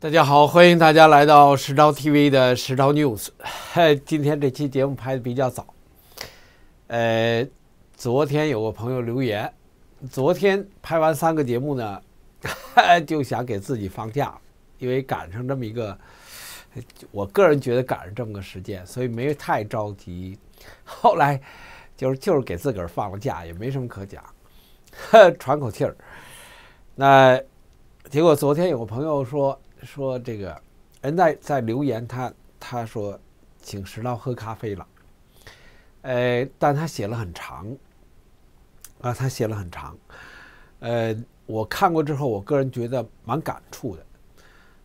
大家好，欢迎大家来到《时昭 TV》的《时昭 News》。今天这期节目拍的比较早。呃，昨天有个朋友留言，昨天拍完三个节目呢，就想给自己放假，因为赶上这么一个，我个人觉得赶上这么个时间，所以没太着急。后来就是就是给自个儿放了假，也没什么可讲，喘口气儿。那结果昨天有个朋友说。说这个人在在留言，他他说请石涛喝咖啡了，呃，但他写了很长，啊，他写了很长，呃，我看过之后，我个人觉得蛮感触的。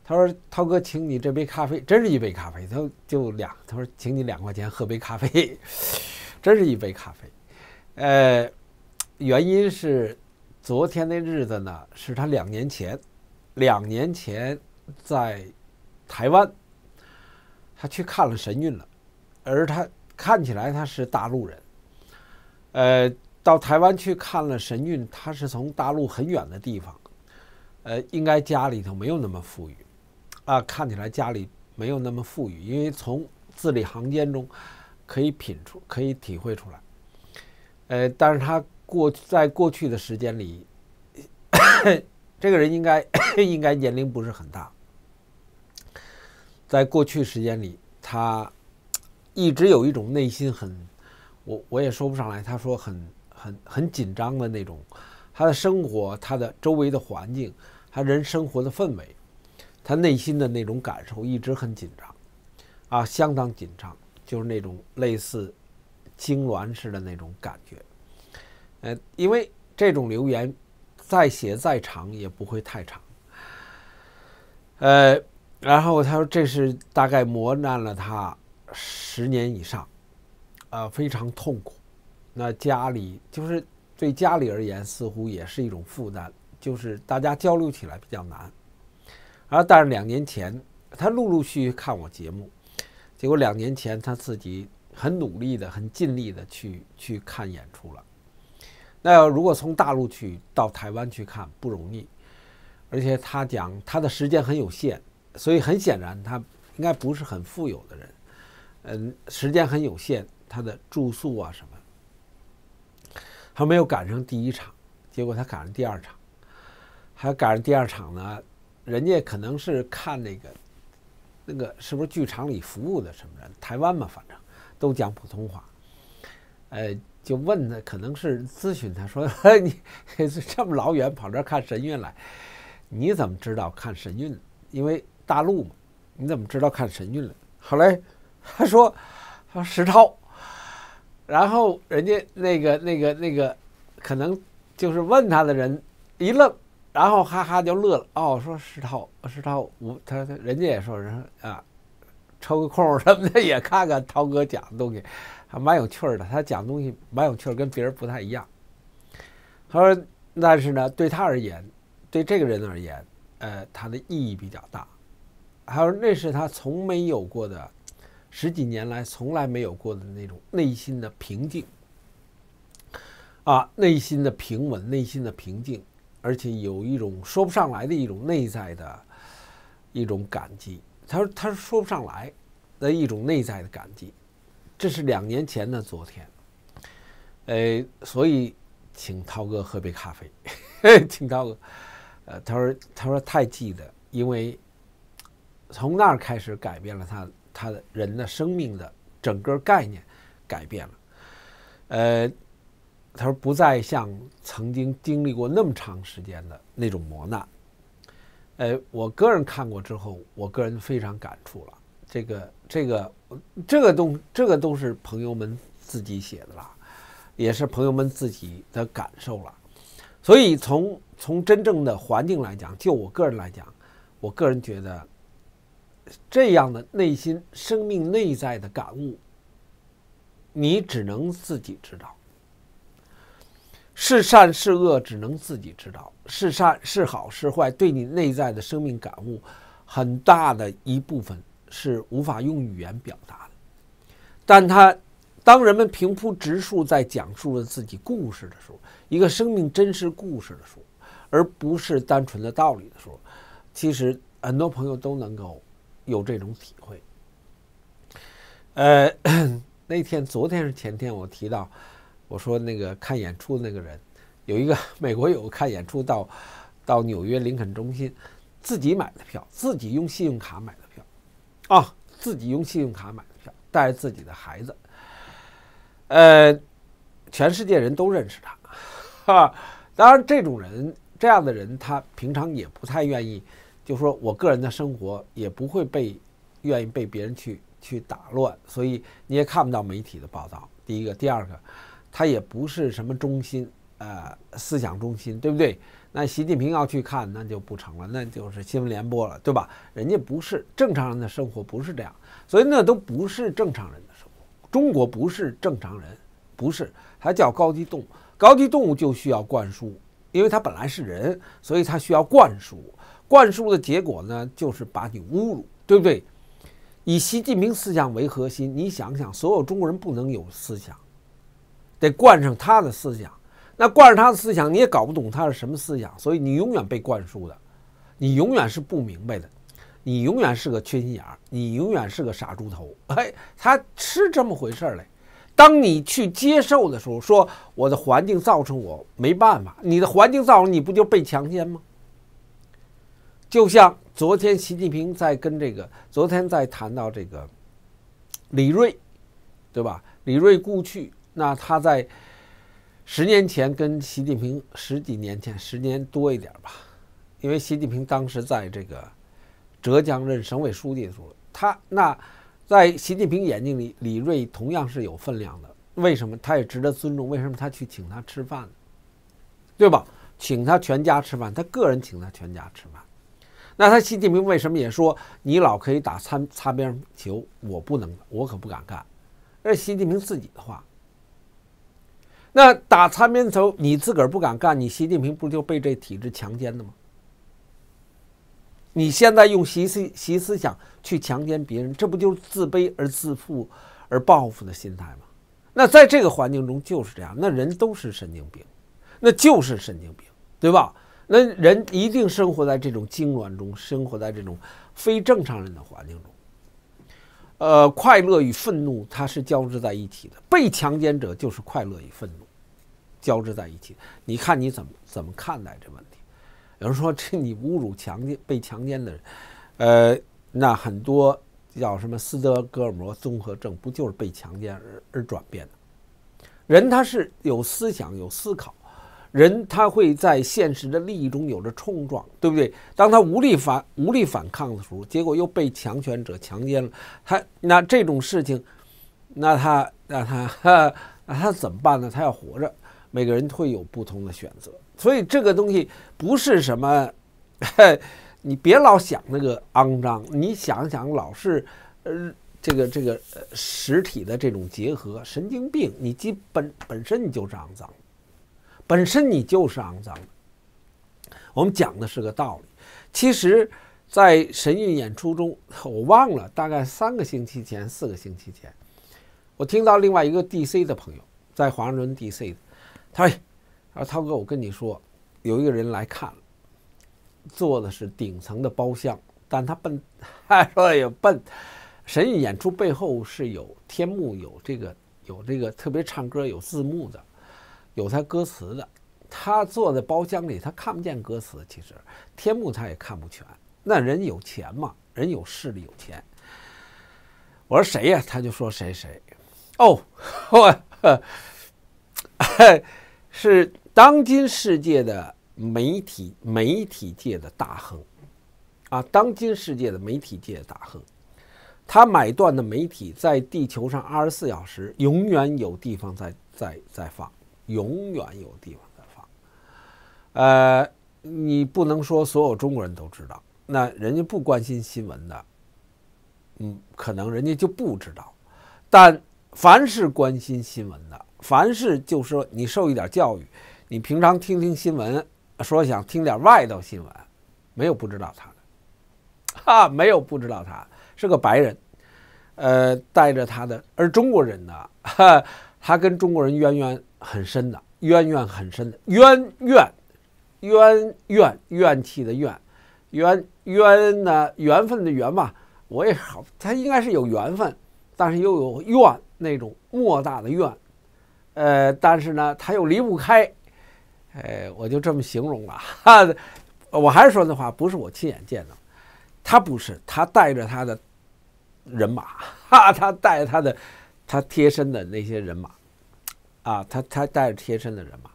他说涛哥，请你这杯咖啡真是一杯咖啡，他就两，他说请你两块钱喝杯咖啡，真是一杯咖啡，呃，原因是昨天那日子呢，是他两年前，两年前。在台湾，他去看了神韵了，而他看起来他是大陆人，呃，到台湾去看了神韵，他是从大陆很远的地方，呃，应该家里头没有那么富裕，啊，看起来家里没有那么富裕，因为从字里行间中可以品出，可以体会出来，呃，但是他过在过去的时间里，这个人应该应该年龄不是很大。在过去时间里，他一直有一种内心很，我我也说不上来。他说很很很紧张的那种，他的生活，他的周围的环境，他人生活的氛围，他内心的那种感受一直很紧张，啊，相当紧张，就是那种类似痉挛似的那种感觉。呃，因为这种留言再写再长也不会太长，呃。然后他说：“这是大概磨难了他十年以上，呃，非常痛苦。那家里就是对家里而言，似乎也是一种负担，就是大家交流起来比较难。而但是两年前，他陆陆续续看我节目，结果两年前他自己很努力的、很尽力的去去看演出了。那要如果从大陆去到台湾去看不容易，而且他讲他的时间很有限。”所以很显然，他应该不是很富有的人，嗯，时间很有限，他的住宿啊什么，还没有赶上第一场，结果他赶上第二场，还赶上第二场呢。人家可能是看那个，那个是不是剧场里服务的什么人？台湾嘛，反正都讲普通话，呃，就问他，可能是咨询他说，你这么老远跑这儿看神韵来，你怎么知道看神韵？因为。大陆嘛，你怎么知道看神韵了？后来他说，他说石涛，然后人家那个那个那个，可能就是问他的人一愣，然后哈哈就乐了。哦，说石涛，石涛，我他说人家也说，人啊，抽个空什么的也看看涛哥讲的东西，还蛮有趣的。他讲东西蛮有趣，跟别人不太一样。他说，但是呢，对他而言，对这个人而言，呃，他的意义比较大。他说：“那是他从没有过的，十几年来从来没有过的那种内心的平静啊，内心的平稳，内心的平静，而且有一种说不上来的一种内在的一种感激。”他说：“他说说不上来的一种内在的感激。”这是两年前的昨天。呃，所以请涛哥喝杯咖啡。请涛哥，呃，他说：“他说太记得，因为。”从那儿开始，改变了他他的人的生命的整个概念，改变了。呃，他说不再像曾经经历过那么长时间的那种磨难。呃，我个人看过之后，我个人非常感触了。这个这个这个东这个都是朋友们自己写的啦，也是朋友们自己的感受了。所以从从真正的环境来讲，就我个人来讲，我个人觉得。这样的内心生命内在的感悟，你只能自己知道。是善是恶，只能自己知道；是善是好是坏，对你内在的生命感悟，很大的一部分是无法用语言表达的。但他，当人们平铺直述在讲述着自己故事的时候，一个生命真实故事的时候，而不是单纯的道理的时候，其实很多朋友都能够。有这种体会，呃，那天、昨天是前天，我提到，我说那个看演出的那个人，有一个美国有看演出到到纽约林肯中心，自己买的票，自己用信用卡买的票，啊，自己用信用卡买的票，带着自己的孩子，呃，全世界人都认识他，哈，当然这种人，这样的人，他平常也不太愿意。就说我个人的生活也不会被愿意被别人去去打乱，所以你也看不到媒体的报道。第一个，第二个，他也不是什么中心，呃，思想中心，对不对？那习近平要去看，那就不成了，那就是新闻联播了，对吧？人家不是正常人的生活，不是这样，所以那都不是正常人的生活。中国不是正常人，不是，它叫高级动高级动物就需要灌输，因为它本来是人，所以它需要灌输。灌输的结果呢，就是把你侮辱，对不对？以习近平思想为核心，你想想，所有中国人不能有思想，得灌上他的思想。那灌上他的思想，你也搞不懂他是什么思想，所以你永远被灌输的，你永远是不明白的，你永远是个缺心眼儿，你永远是个傻猪头。哎，他是这么回事儿嘞。当你去接受的时候，说我的环境造成我没办法，你的环境造成你不就被强奸吗？就像昨天习近平在跟这个，昨天在谈到这个李锐，对吧？李锐故去，那他在十年前跟习近平十几年前，十年多一点吧，因为习近平当时在这个浙江任省委书记的时候，他那在习近平眼睛里，李锐同样是有分量的。为什么？他也值得尊重。为什么他去请他吃饭？对吧？请他全家吃饭，他个人请他全家吃饭。那他习近平为什么也说你老可以打擦擦边球，我不能，我可不敢干，这是习近平自己的话。那打擦边球，你自个儿不敢干，你习近平不就被这体制强奸了吗？你现在用习思习思想去强奸别人，这不就是自卑而自负而报复的心态吗？那在这个环境中就是这样，那人都是神经病，那就是神经病，对吧？那人一定生活在这种痉挛中，生活在这种非正常人的环境中。呃，快乐与愤怒，它是交织在一起的。被强奸者就是快乐与愤怒交织在一起。你看你怎么怎么看待这问题？有人说这你侮辱强奸被强奸的人，呃，那很多叫什么斯德哥尔摩综合症，不就是被强奸而而转变的？人他是有思想有思考。人他会在现实的利益中有着冲撞，对不对？当他无力反无力反抗的时候，结果又被强权者强奸了。他那这种事情，那他那他 那他怎么办呢？他要活着，每个人会有不同的选择。所以这个东西不是什么，你别老想那个肮脏。你想想，老是呃这个这个呃实体的这种结合，神经病，你基本本身你就肮脏。本身你就是肮脏的。我们讲的是个道理。其实，在神韵演出中，我忘了，大概三个星期前、四个星期前，我听到另外一个 D.C. 的朋友在华盛顿 D.C.，他说：“他说涛哥，我跟你说，有一个人来看了，坐的是顶层的包厢，但他笨，他说也笨。神韵演出背后是有天幕，有这个，有这个，特别唱歌有字幕的。”有他歌词的，他坐在包厢里，他看不见歌词。其实天幕他也看不全。那人有钱嘛？人有势力，有钱。我说谁呀？他就说谁谁。哦，我，是当今世界的媒体媒体界的大亨啊！当今世界的媒体界大亨，他买断的媒体在地球上二十四小时永远有地方在在在放。永远有地方在放，呃，你不能说所有中国人都知道，那人家不关心新闻的，嗯，可能人家就不知道。但凡是关心新闻的，凡是就说你受一点教育，你平常听听新闻，说想听点外头新闻，没有不知道他的，哈，没有不知道他是个白人，呃，带着他的，而中国人呢，哈，他跟中国人渊源。很深的冤怨，很深的冤怨，冤怨怨气的怨，渊冤呢？缘分的缘吧。我也好，他应该是有缘分，但是又有怨那种莫大的怨。呃，但是呢，他又离不开。呃，我就这么形容吧。我还是说那话，不是我亲眼见到。他不是，他带着他的人马，哈，他带他的，他贴身的那些人马。啊，他他带着贴身的人马，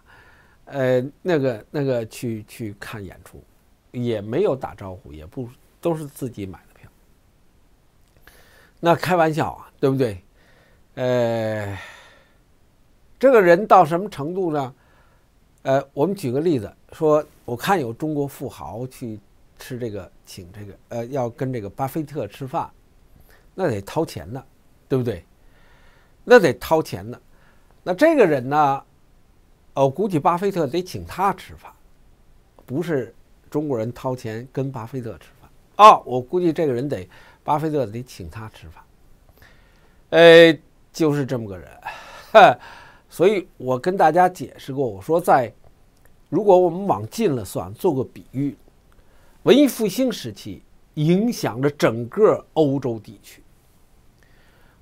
呃，那个那个去去看演出，也没有打招呼，也不都是自己买的票。那开玩笑啊，对不对？呃，这个人到什么程度呢？呃，我们举个例子说，我看有中国富豪去吃这个，请这个呃，要跟这个巴菲特吃饭，那得掏钱的，对不对？那得掏钱的。那这个人呢？我估计巴菲特得请他吃饭，不是中国人掏钱跟巴菲特吃饭。哦，我估计这个人得巴菲特得请他吃饭。呃，就是这么个人。所以我跟大家解释过，我说在如果我们往近了算，做个比喻，文艺复兴时期影响着整个欧洲地区，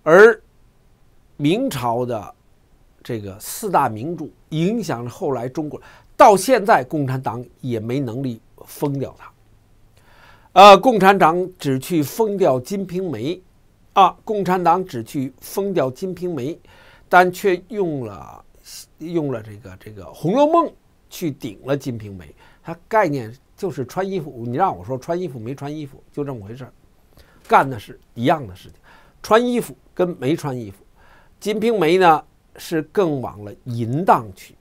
而明朝的。这个四大名著影响了后来中国，到现在共产党也没能力封掉它。呃，共产党只去封掉《金瓶梅》，啊，共产党只去封掉《金瓶梅》，但却用了用了这个这个《红楼梦》去顶了《金瓶梅》。它概念就是穿衣服，你让我说穿衣服没穿衣服就这么回事儿，干的是一样的事情，穿衣服跟没穿衣服，《金瓶梅》呢？是更往了淫荡去。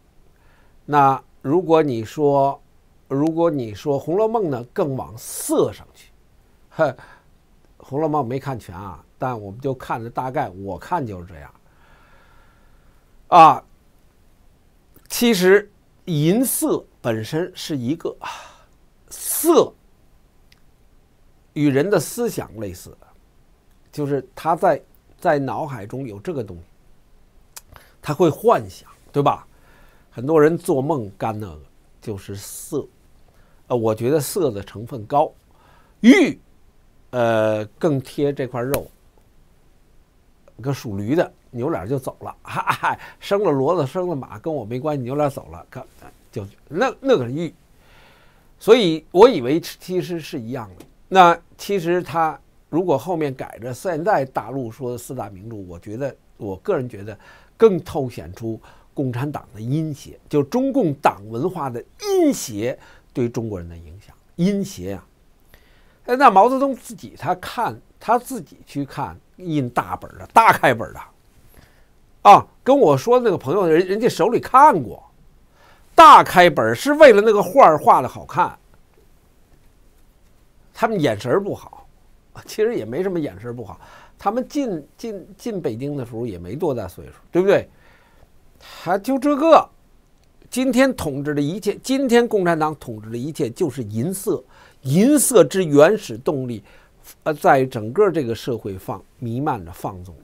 那如果你说，如果你说《红楼梦》呢，更往色上去。《红楼梦》没看全啊，但我们就看着大概，我看就是这样。啊，其实淫色本身是一个色，与人的思想类似，就是他在在脑海中有这个东西。他会幻想，对吧？很多人做梦干那个就是色，呃，我觉得色的成分高，玉，呃，更贴这块肉。个属驴的扭脸就走了，哈哈，生了骡子，生了马，跟我没关系，扭脸走了，可就那那个玉，所以我以为其实是一样的。那其实他如果后面改着，现在大陆说四大名著，我觉得我个人觉得。更凸显出共产党的阴邪，就中共党文化的阴邪对中国人的影响。阴邪啊！哎，那毛泽东自己他看他自己去看印大本的、大开本的，啊，跟我说那个朋友人人家手里看过，大开本是为了那个画儿画的好看，他们眼神不好，其实也没什么眼神不好。他们进进进北京的时候也没多大岁数，对不对？他就这个，今天统治的一切，今天共产党统治的一切就是银色，银色之原始动力，呃，在整个这个社会放弥漫着放纵了，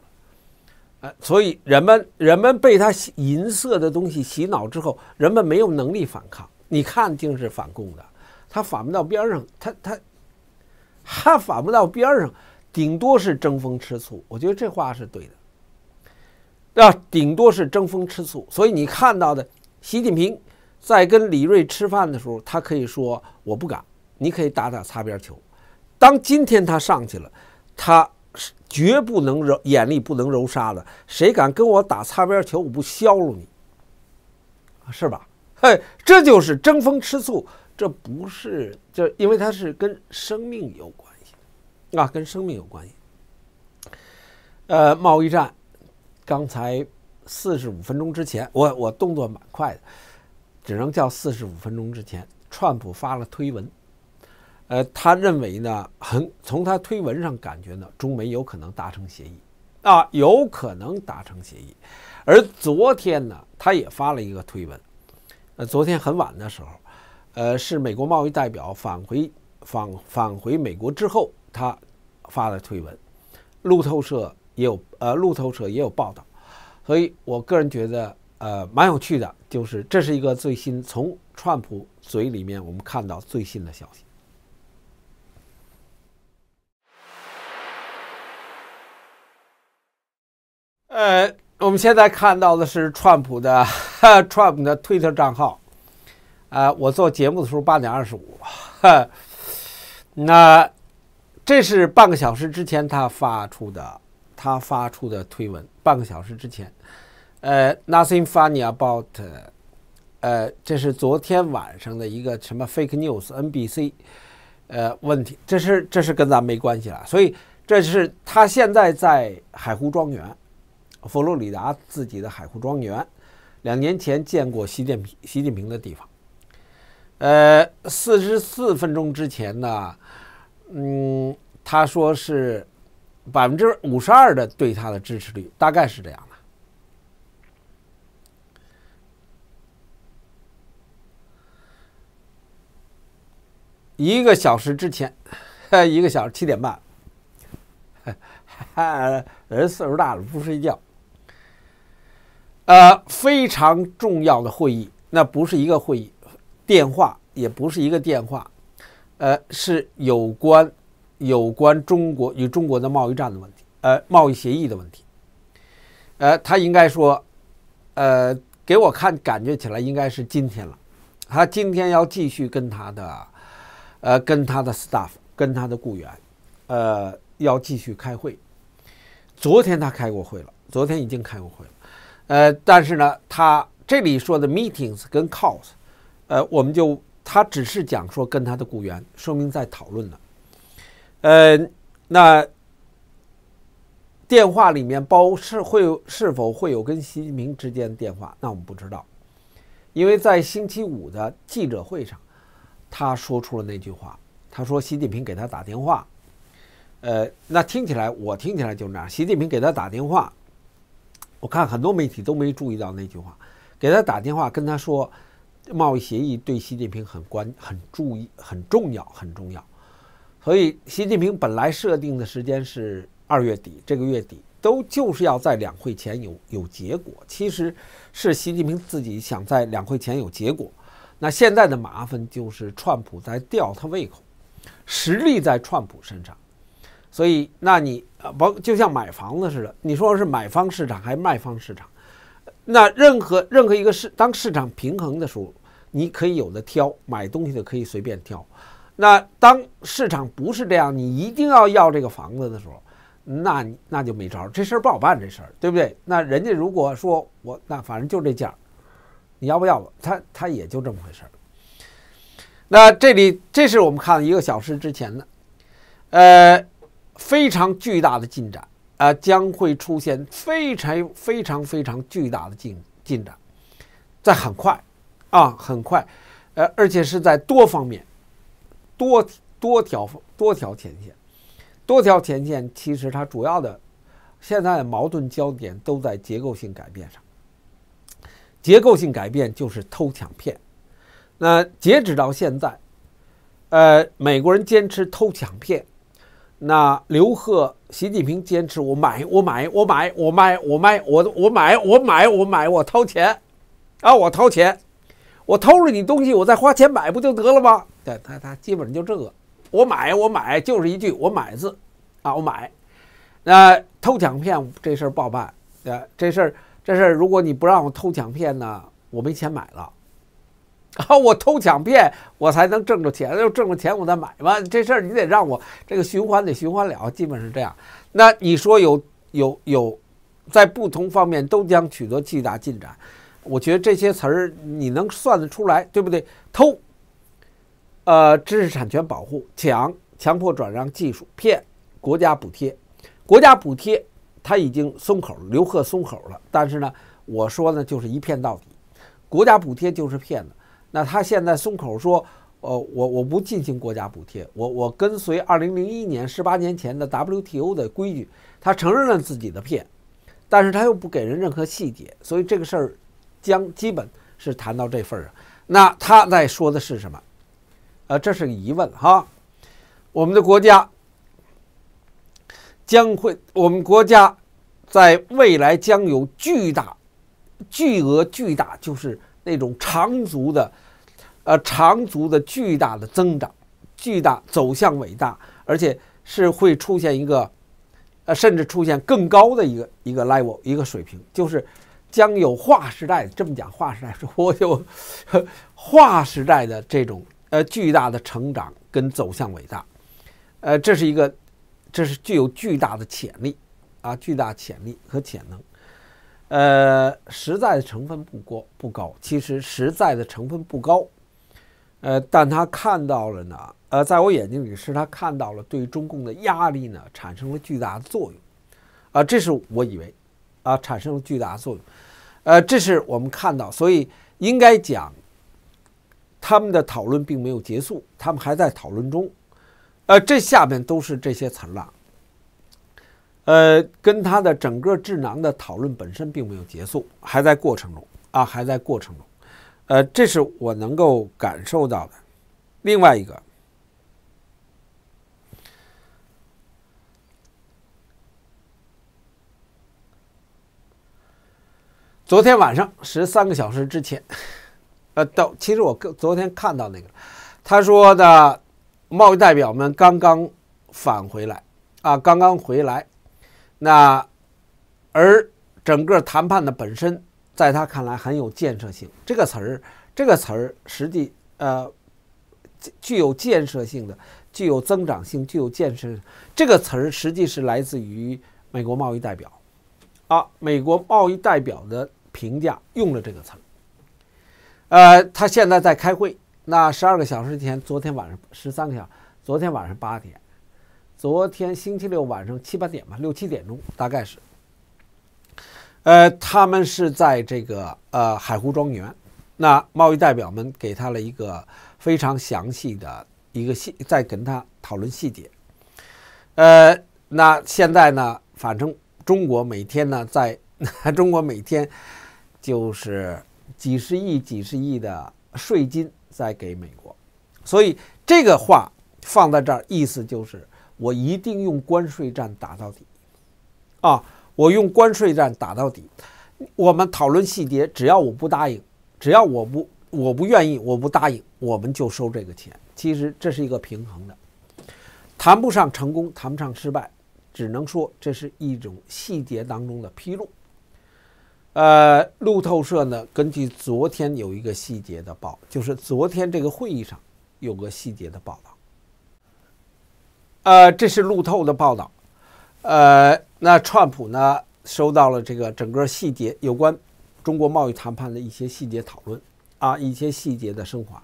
呃，所以人们人们被他银色的东西洗脑之后，人们没有能力反抗。你看，竟是反共的，他反不到边上，他他他反不到边上。顶多是争风吃醋，我觉得这话是对的，啊，顶多是争风吃醋。所以你看到的习近平在跟李锐吃饭的时候，他可以说我不敢，你可以打打擦边球。当今天他上去了，他是绝不能揉眼泪不能揉沙的。谁敢跟我打擦边球，我不削了你，是吧？嘿，这就是争风吃醋，这不是就因为他是跟生命有关。啊，跟生命有关系。呃，贸易战，刚才四十五分钟之前，我我动作蛮快的，只能叫四十五分钟之前，川普发了推文，呃，他认为呢，很从他推文上感觉呢，中美有可能达成协议啊，有可能达成协议。而昨天呢，他也发了一个推文，呃，昨天很晚的时候，呃，是美国贸易代表返回返返回美国之后。他发的推文，路透社也有，呃，路透社也有报道，所以我个人觉得，呃，蛮有趣的，就是这是一个最新从川普嘴里面我们看到最新的消息。呃，我们现在看到的是川普的 川普的推特账号，啊，我做节目的时候八点二十五，那。这是半个小时之前他发出的，他发出的推文。半个小时之前，呃，nothing funny about，呃，这是昨天晚上的一个什么 fake news NBC，呃，问题，这是这是跟咱没关系了。所以这是他现在在海湖庄园，佛罗里达自己的海湖庄园，两年前见过习近平习近平的地方。呃，四十四分钟之前呢。嗯，他说是百分之五十二的对他的支持率，大概是这样的。一个小时之前，一个小时七点半，人岁数大了不睡觉。呃，非常重要的会议，那不是一个会议，电话也不是一个电话。呃，是有关，有关中国与中国的贸易战的问题，呃，贸易协议的问题，呃，他应该说，呃，给我看感觉起来应该是今天了，他今天要继续跟他的，呃，跟他的 staff，跟他的雇员，呃，要继续开会，昨天他开过会了，昨天已经开过会了，呃，但是呢，他这里说的 meetings 跟 calls，呃，我们就。他只是讲说跟他的雇员，说明在讨论呢。呃，那电话里面包是会是否会有跟习近平之间的电话？那我们不知道，因为在星期五的记者会上，他说出了那句话。他说习近平给他打电话。呃，那听起来我听起来就那样。习近平给他打电话，我看很多媒体都没注意到那句话，给他打电话跟他说。贸易协议对习近平很关、很注意、很重要、很重要，所以习近平本来设定的时间是二月底，这个月底都就是要在两会前有有结果。其实，是习近平自己想在两会前有结果。那现在的麻烦就是川普在吊他胃口，实力在川普身上，所以那你呃，就像买房子似的，你说是买方市场还是卖方市场？那任何任何一个市，当市场平衡的时候，你可以有的挑，买东西的可以随便挑。那当市场不是这样，你一定要要这个房子的时候，那那就没招儿，这事儿不好办，这事儿对不对？那人家如果说我，那反正就这件儿，你要不要吧？他他也就这么回事儿。那这里这是我们看一个小时之前的，呃，非常巨大的进展。啊，将会出现非常非常非常巨大的进进展，在很快，啊，很快，呃，而且是在多方面、多多条多条前线、多条前线。其实它主要的现在的矛盾焦点都在结构性改变上。结构性改变就是偷抢骗。那截止到现在，呃，美国人坚持偷抢骗。那刘鹤、习近平坚持我买我买我买我买我买我我买我买我买我掏钱啊我掏钱我偷了你东西我再花钱买不就得了吗？对他他基本上就这个我买我买就是一句我买字啊我买。那偷抢骗这事儿好办，这事儿这事儿如果你不让我偷抢骗呢，我没钱买了。啊！我偷、抢、骗，我才能挣着钱。要挣着钱，我再买嘛。这事儿你得让我这个循环得循环了，基本是这样。那你说有有有，在不同方面都将取得巨大进展。我觉得这些词儿你能算得出来，对不对？偷，呃，知识产权保护；抢，强迫转让技术；骗，国家补贴。国家补贴他已经松口，刘鹤松口了。但是呢，我说呢，就是一骗到底。国家补贴就是骗子。那他现在松口说，呃，我我不进行国家补贴，我我跟随二零零一年十八年前的 WTO 的规矩，他承认了自己的骗，但是他又不给人任何细节，所以这个事儿将基本是谈到这份儿上。那他在说的是什么？呃，这是个疑问哈。我们的国家将会，我们国家在未来将有巨大、巨额、巨大，就是。那种长足的，呃，长足的巨大的增长，巨大走向伟大，而且是会出现一个，呃，甚至出现更高的一个一个 level 一个水平，就是将有划时代这么讲划时代，是 有划时代的这种呃巨大的成长跟走向伟大，呃，这是一个，这是具有巨大的潜力啊，巨大潜力和潜能。呃，实在的成分不过不高，其实实在的成分不高。呃，但他看到了呢，呃，在我眼睛里是他看到了对中共的压力呢产生了巨大的作用，啊，这是我以为，啊，产生了巨大的作用，呃，这是我们看到，所以应该讲，他们的讨论并没有结束，他们还在讨论中，呃，这下面都是这些词儿了。呃，跟他的整个智囊的讨论本身并没有结束，还在过程中啊，还在过程中。呃，这是我能够感受到的。另外一个，昨天晚上十三个小时之前，呃，到其实我昨天看到那个，他说的贸易代表们刚刚返回来啊，刚刚回来。那，而整个谈判的本身，在他看来很有建设性。这个词儿，这个词儿实际呃，具有建设性的，具有增长性，具有建设。这个词儿实际是来自于美国贸易代表。啊，美国贸易代表的评价用了这个词儿。呃，他现在在开会。那十二个小时前，昨天晚上十三个小，昨天晚上八点。昨天星期六晚上七八点吧，六七点钟大概是。呃，他们是在这个呃海湖庄园，那贸易代表们给他了一个非常详细的一个细，在跟他讨论细节。呃，那现在呢，反正中国每天呢，在 中国每天就是几十亿、几十亿的税金在给美国，所以这个话放在这儿，意思就是。我一定用关税战打到底，啊，我用关税战打到底。我们讨论细节，只要我不答应，只要我不我不愿意，我不答应，我们就收这个钱。其实这是一个平衡的，谈不上成功，谈不上失败，只能说这是一种细节当中的披露。呃，路透社呢，根据昨天有一个细节的报，就是昨天这个会议上有个细节的报道。呃，这是路透的报道，呃，那川普呢收到了这个整个细节有关中国贸易谈判的一些细节讨论啊，一些细节的升华，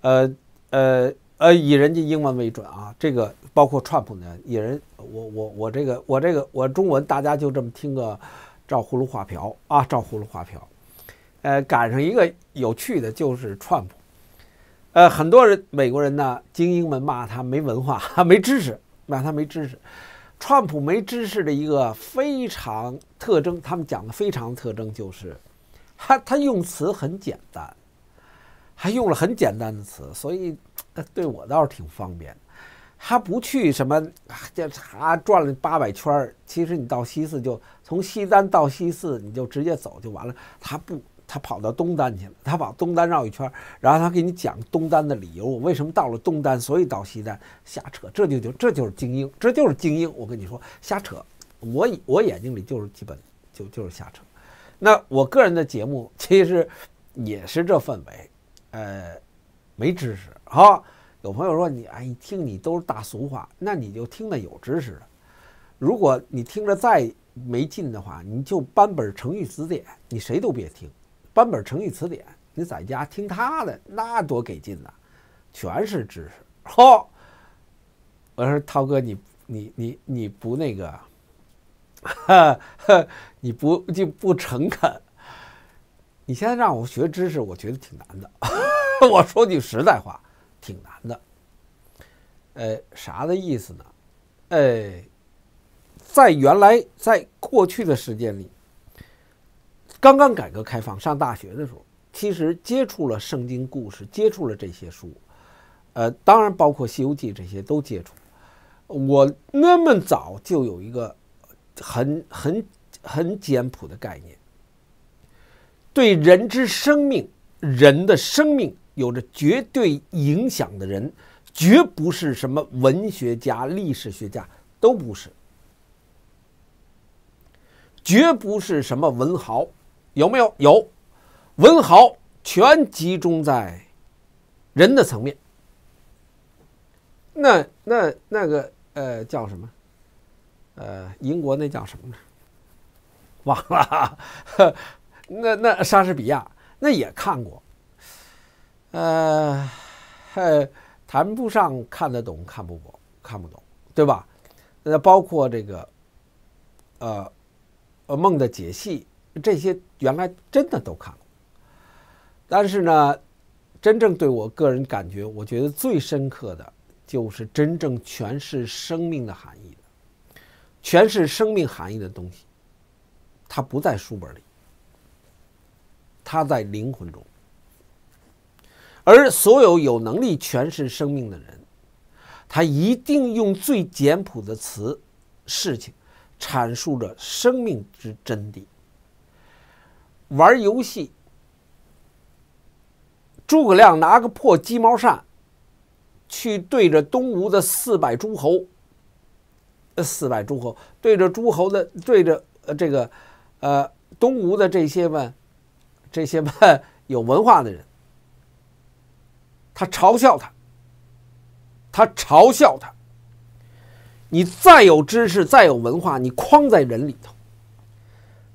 呃呃呃，以人家英文为准啊，这个包括川普呢，以人我我我这个我这个我中文大家就这么听个照葫芦画瓢啊，照葫芦画瓢，呃，赶上一个有趣的就是川普。呃，很多人，美国人呢，精英们骂他没文化，没知识，骂他没知识。川普没知识的一个非常特征，他们讲的非常特征就是，他他用词很简单，还用了很简单的词，所以对我倒是挺方便他不去什么，就查转了八百圈儿，其实你到西四就从西单到西四，你就直接走就完了。他不。他跑到东单去了，他跑东单绕一圈，然后他给你讲东单的理由。我为什么到了东单，所以到西单，瞎扯，这就就这就是精英，这就是精英。我跟你说，瞎扯。我我眼睛里就是基本就就是瞎扯。那我个人的节目其实也是这氛围，呃，没知识。哈，有朋友说你哎一听你都是大俗话，那你就听那有知识的。如果你听着再没劲的话，你就搬本成语词典，你谁都别听。版本成语词典，你在家听他的那多给劲呐，全是知识。嚯！我说涛哥，你你你你不那个，你不就不诚恳？你现在让我学知识，我觉得挺难的。我说句实在话，挺难的。呃，啥的意思呢？哎，在原来在过去的时间里。刚刚改革开放，上大学的时候，其实接触了圣经故事，接触了这些书，呃，当然包括《西游记》这些都接触。我那么早就有一个很很很简朴的概念：，对人之生命、人的生命有着绝对影响的人，绝不是什么文学家、历史学家，都不是，绝不是什么文豪。有没有有，文豪全集中在人的层面。那那那个呃叫什么？呃，英国那叫什么呢？忘了。那那莎士比亚那也看过。呃，呃，谈不上看得懂，看不不看不懂，对吧？那包括这个，呃，呃，《梦的解析》。这些原来真的都看过，但是呢，真正对我个人感觉，我觉得最深刻的就是真正诠释生命的含义的，诠释生命含义的东西，它不在书本里，它在灵魂中。而所有有能力诠释生命的人，他一定用最简朴的词、事情阐述着生命之真谛。玩游戏，诸葛亮拿个破鸡毛扇，去对着东吴的四百诸侯，四百诸侯对着诸侯的对着呃这个呃东吴的这些们，这些们 有文化的人，他嘲笑他，他嘲笑他。你再有知识，再有文化，你框在人里头，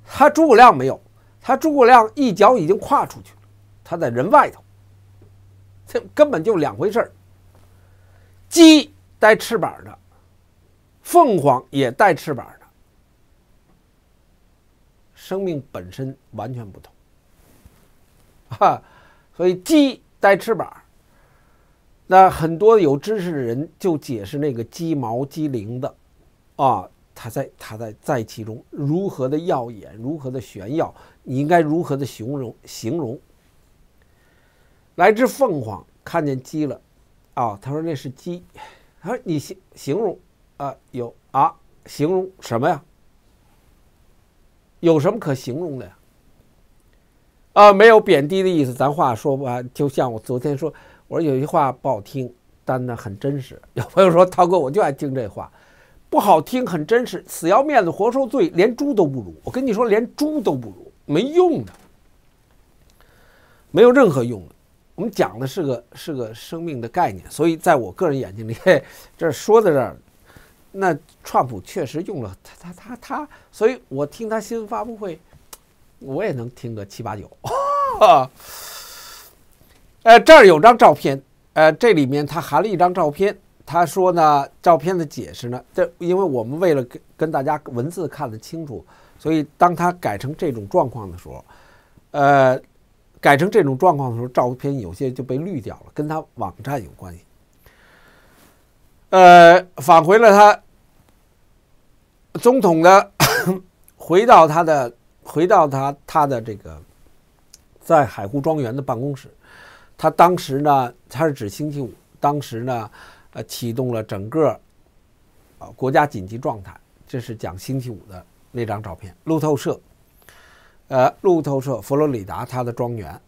他诸葛亮没有。他诸葛亮一脚已经跨出去了，他在人外头，这根本就两回事儿。鸡带翅膀的，凤凰也带翅膀的，生命本身完全不同。哈，所以鸡带翅膀，那很多有知识的人就解释那个鸡毛鸡翎的，啊，它在它在在其中如何的耀眼，如何的炫耀。你应该如何的形容形容？来只凤凰看见鸡了，啊，他说那是鸡，他说你形形容啊有啊形容什么呀？有什么可形容的呀？啊，没有贬低的意思，咱话说不完。就像我昨天说，我说有些话不好听，但呢很真实。有朋友说涛哥，我就爱听这话，不好听，很真实，死要面子活受罪，连猪都不如。我跟你说，连猪都不如。没用的，没有任何用的。我们讲的是个是个生命的概念，所以在我个人眼睛里，这说到这儿，那川普确实用了他他他他，所以我听他新闻发布会，我也能听个七八九。呃，这儿有张照片，呃，这里面他含了一张照片，他说呢，照片的解释呢，这因为我们为了跟跟大家文字看得清楚。所以，当他改成这种状况的时候，呃，改成这种状况的时候，照片有些就被滤掉了，跟他网站有关系。呃，返回了他总统的，回到他的，回到他他的这个，在海湖庄园的办公室，他当时呢，他是指星期五，当时呢，呃，启动了整个啊国家紧急状态，这是讲星期五的。那张照片，路透社，呃，路透社，佛罗里达，他的庄园，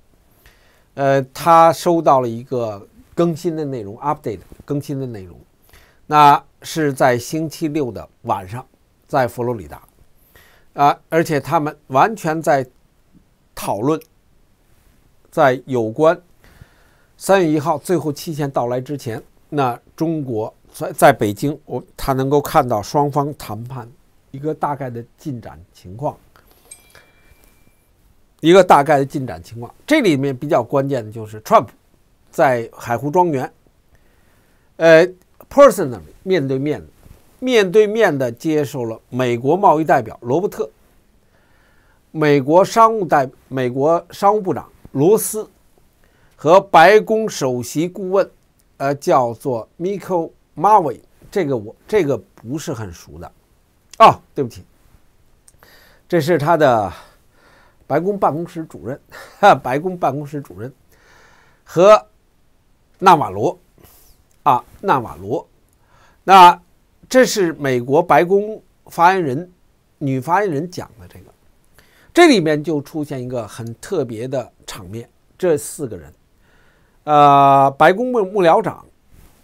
呃，他收到了一个更新的内容，update 更新的内容，那是在星期六的晚上，在佛罗里达，啊，而且他们完全在讨论，在有关三月一号最后期限到来之前，那中国在在北京，我他能够看到双方谈判。一个大概的进展情况，一个大概的进展情况。这里面比较关键的就是，Trump 在海湖庄园，呃，personally 面对面、面对面的接受了美国贸易代表罗伯特、美国商务代、美国商务部长罗斯和白宫首席顾问，呃，叫做 Michael m a r v e y 这个我这个不是很熟的。哦，对不起，这是他的白宫办公室主任，白宫办公室主任和纳瓦罗啊，纳瓦罗。那这是美国白宫发言人女发言人讲的这个，这里面就出现一个很特别的场面。这四个人，呃，白宫幕幕僚长，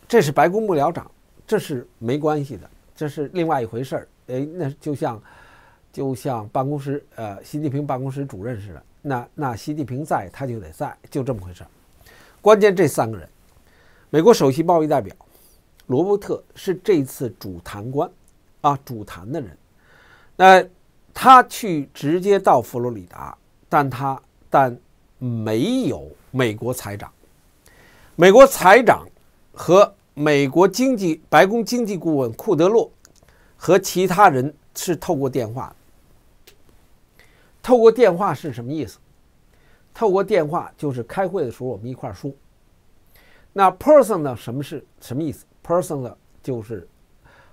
这是白宫幕僚长，这是没关系的，这是另外一回事儿。哎，那就像，就像办公室，呃，习近平办公室主任似的。那那习近平在，他就得在，就这么回事儿。关键这三个人，美国首席贸易代表罗伯特是这次主谈官，啊，主谈的人。那他去直接到佛罗里达，但他但没有美国财长，美国财长和美国经济白宫经济顾问库德洛。和其他人是透过电话的，透过电话是什么意思？透过电话就是开会的时候我们一块儿说。那 person 呢？什么是什么意思？person 呢？就是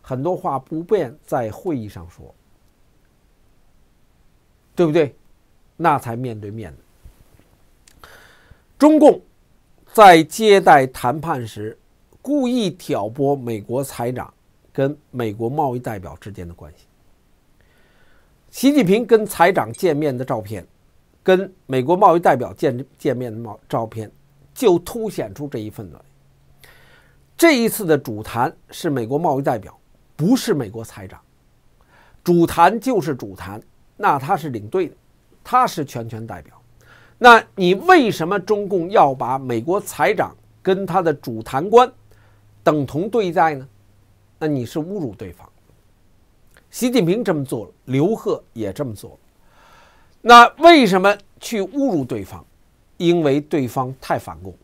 很多话不便在会议上说，对不对？那才面对面的。中共在接待谈判时故意挑拨美国财长。跟美国贸易代表之间的关系，习近平跟财长见面的照片，跟美国贸易代表见见面的貌照片，就凸显出这一份子。这一次的主谈是美国贸易代表，不是美国财长。主谈就是主谈，那他是领队的，他是全权代表。那你为什么中共要把美国财长跟他的主谈官等同对待呢？那你是侮辱对方。习近平这么做，了，刘鹤也这么做了。那为什么去侮辱对方？因为对方太反共。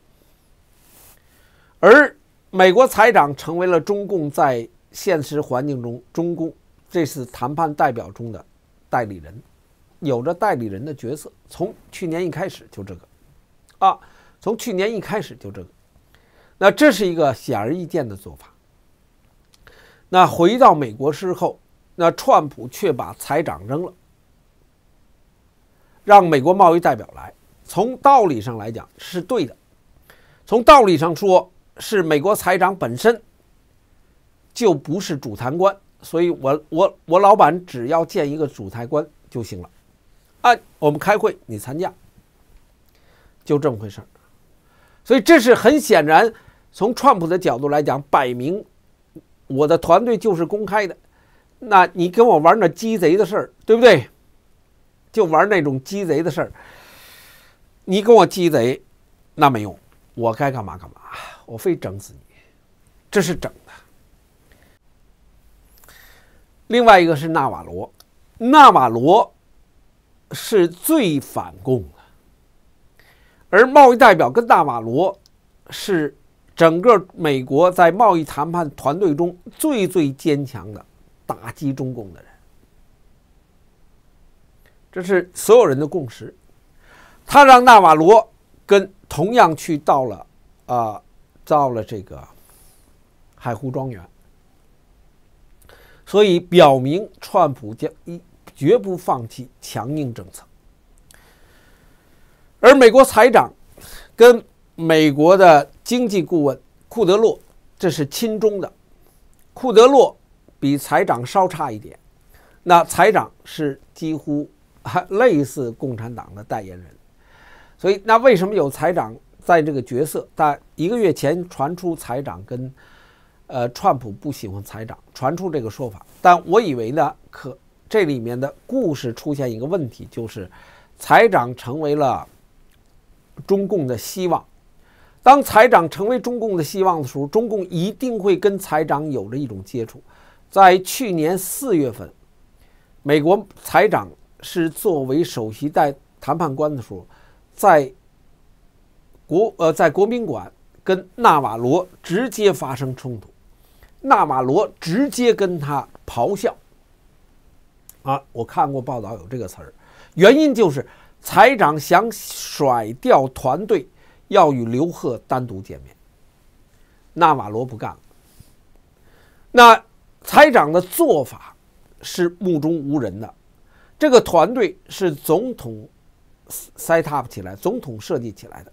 而美国财长成为了中共在现实环境中中共这次谈判代表中的代理人，有着代理人的角色。从去年一开始就这个啊，从去年一开始就这个。那这是一个显而易见的做法。那回到美国之后，那川普却把财长扔了，让美国贸易代表来。从道理上来讲是对的，从道理上说，是美国财长本身就不是主谈官，所以我我我老板只要见一个主谈官就行了，哎，我们开会你参加，就这么回事儿。所以这是很显然，从川普的角度来讲，摆明。我的团队就是公开的，那你跟我玩那鸡贼的事儿，对不对？就玩那种鸡贼的事儿，你跟我鸡贼，那没用，我该干嘛干嘛，我非整死你，这是整的。另外一个是纳瓦罗，纳瓦罗是最反共的，而贸易代表跟纳瓦罗是。整个美国在贸易谈判团队中最最坚强的打击中共的人，这是所有人的共识。他让纳瓦罗跟同样去到了啊，到了这个海湖庄园，所以表明川普将一绝不放弃强硬政策。而美国财长跟。美国的经济顾问库德洛，这是亲中的。库德洛比财长稍差一点，那财长是几乎 类似共产党的代言人。所以，那为什么有财长在这个角色？但一个月前传出财长跟呃川普不喜欢财长传出这个说法，但我以为呢，可这里面的故事出现一个问题，就是财长成为了中共的希望。当财长成为中共的希望的时候，中共一定会跟财长有着一种接触。在去年四月份，美国财长是作为首席代谈判官的时候，在国呃在国宾馆跟纳瓦罗直接发生冲突，纳瓦罗直接跟他咆哮。啊，我看过报道有这个词儿，原因就是财长想甩掉团队。要与刘贺单独见面，纳瓦罗不干了。那财长的做法是目中无人的，这个团队是总统 set up 起来，总统设计起来的。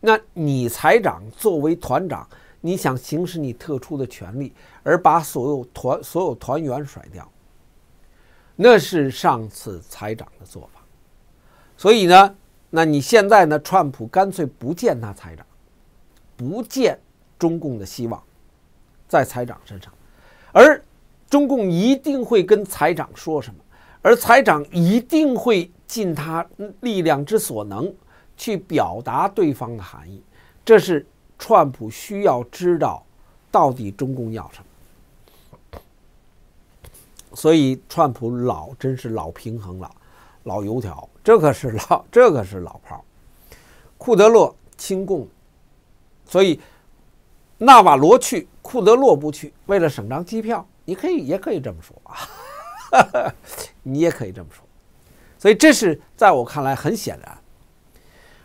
那你财长作为团长，你想行使你特殊的权利，而把所有团所有团员甩掉，那是上次财长的做法。所以呢？那你现在呢？川普干脆不见他财长，不见中共的希望，在财长身上，而中共一定会跟财长说什么，而财长一定会尽他力量之所能去表达对方的含义。这是川普需要知道，到底中共要什么。所以川普老真是老平衡了。老油条，这可是老，这可是老炮儿。库德洛亲共，所以纳瓦罗去，库德洛不去。为了省张机票，你可以也可以这么说啊，你也可以这么说。所以这是在我看来很显然。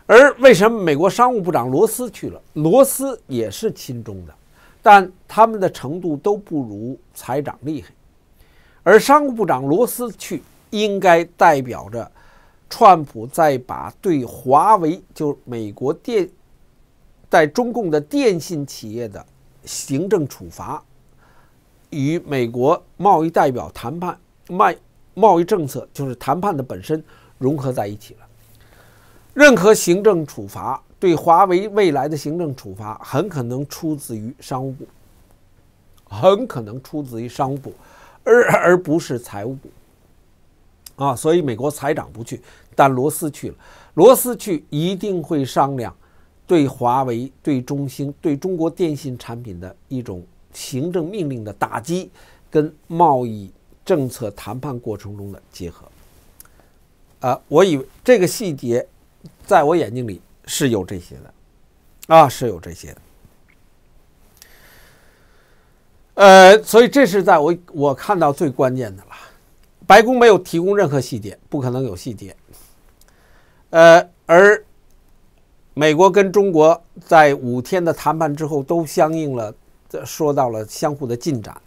而为什么美国商务部长罗斯去了？罗斯也是亲中的，但他们的程度都不如财长厉害。而商务部长罗斯去。应该代表着，川普在把对华为，就美国电，在中共的电信企业的行政处罚，与美国贸易代表谈判卖贸易政策，就是谈判的本身融合在一起了。任何行政处罚对华为未来的行政处罚，很可能出自于商务部，很可能出自于商务部，而而不是财务部。啊，所以美国财长不去，但罗斯去了。罗斯去一定会商量对华为、对中兴、对中国电信产品的一种行政命令的打击，跟贸易政策谈判过程中的结合。啊，我以为这个细节，在我眼睛里是有这些的，啊，是有这些的。呃，所以这是在我我看到最关键的了。白宫没有提供任何细节，不可能有细节。呃，而美国跟中国在五天的谈判之后都相应了，说到了相互的进展，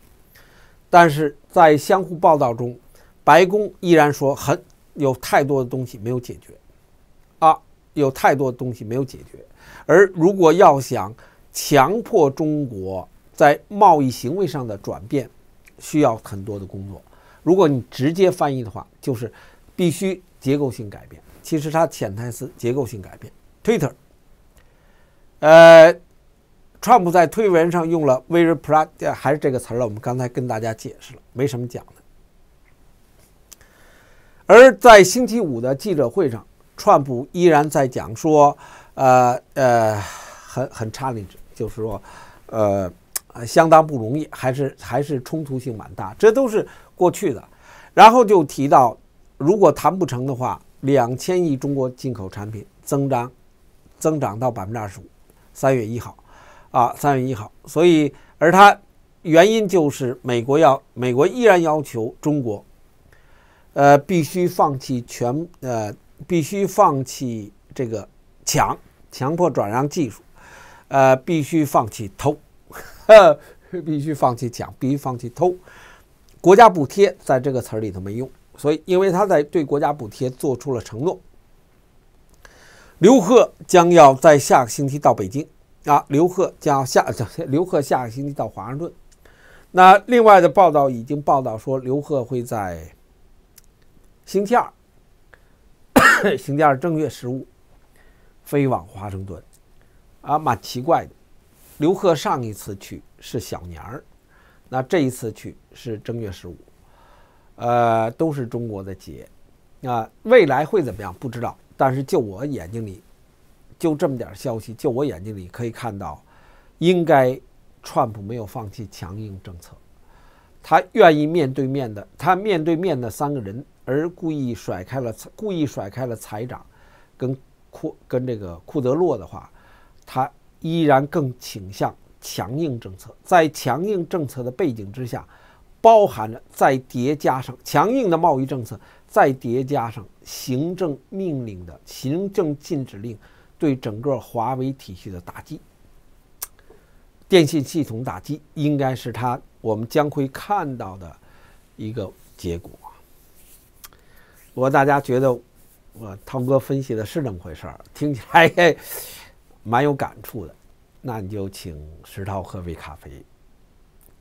但是在相互报道中，白宫依然说很有太多的东西没有解决，啊，有太多的东西没有解决。而如果要想强迫中国在贸易行为上的转变，需要很多的工作。如果你直接翻译的话，就是必须结构性改变。其实它潜台词结构性改变。Twitter，呃，川普在推文上用了 very pro，u d 还是这个词儿了。我们刚才跟大家解释了，没什么讲的。而在星期五的记者会上，川普依然在讲说，呃呃，很很 challenge，就是说，呃，相当不容易，还是还是冲突性蛮大。这都是。过去的，然后就提到，如果谈不成的话，两千亿中国进口产品增长，增长到百分之二十五。三月一号，啊，三月一号。所以，而它原因就是美国要，美国依然要求中国，呃，必须放弃全，呃，必须放弃这个抢，强迫转让技术，呃，必须放弃偷，必须放弃抢，必须放弃偷。国家补贴在这个词儿里头没用，所以因为他在对国家补贴做出了承诺。刘贺将要在下个星期到北京啊，刘贺将要下，刘贺下个星期到华盛顿。那另外的报道已经报道说，刘贺会在星期二，星期二正月十五飞往华盛顿啊，蛮奇怪的。刘贺上一次去是小年儿。那这一次去是正月十五，呃，都是中国的节，啊，未来会怎么样不知道，但是就我眼睛里，就这么点消息，就我眼睛里可以看到，应该，川普没有放弃强硬政策，他愿意面对面的，他面对面的三个人，而故意甩开了，故意甩开了财长，跟库跟这个库德洛的话，他依然更倾向。强硬政策在强硬政策的背景之下，包含着再叠加上强硬的贸易政策，再叠加上行政命令的行政禁止令，对整个华为体系的打击，电信系统打击应该是他我们将会看到的一个结果。我大家觉得，我涛哥分析的是这么回事儿，听起来也蛮有感触的。那你就请石涛喝杯咖啡，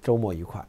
周末愉快。